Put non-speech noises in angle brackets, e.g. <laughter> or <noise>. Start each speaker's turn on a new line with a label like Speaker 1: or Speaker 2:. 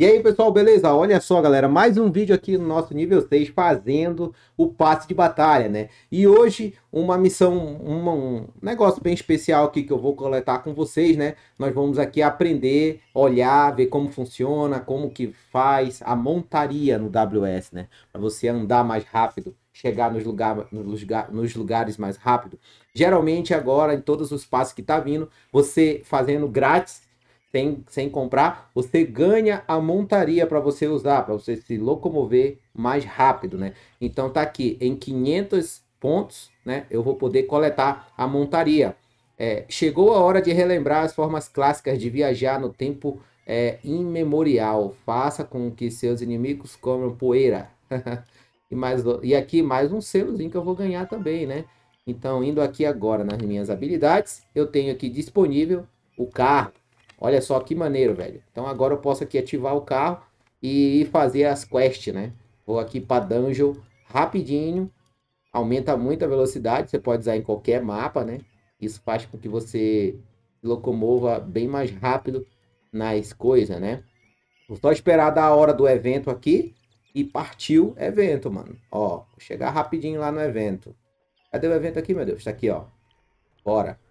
Speaker 1: E aí, pessoal, beleza? Olha só, galera, mais um vídeo aqui no nosso nível 6 fazendo o passe de batalha, né? E hoje uma missão, um negócio bem especial aqui que eu vou coletar com vocês, né? Nós vamos aqui aprender, olhar, ver como funciona, como que faz a montaria no WS, né? Para você andar mais rápido, chegar nos, lugar, nos, nos lugares mais rápido. Geralmente agora, em todos os passes que tá vindo, você fazendo grátis, sem, sem comprar, você ganha a montaria para você usar, para você se locomover mais rápido, né? Então tá aqui, em 500 pontos, né? Eu vou poder coletar a montaria. É, chegou a hora de relembrar as formas clássicas de viajar no tempo é, imemorial. Faça com que seus inimigos comam poeira. <laughs> e, mais, e aqui mais um selozinho que eu vou ganhar também, né? Então, indo aqui agora nas minhas habilidades, eu tenho aqui disponível o carro. Olha só que maneiro, velho. Então agora eu posso aqui ativar o carro e fazer as quests, né? Vou aqui para dungeon rapidinho. Aumenta muito a velocidade, você pode usar em qualquer mapa, né? Isso faz com que você locomova bem mais rápido nas coisas, né? Vou só esperar da hora do evento aqui e partiu evento, mano. Ó, chegar rapidinho lá no evento. Cadê o evento aqui, meu Deus? Tá aqui, ó. Bora.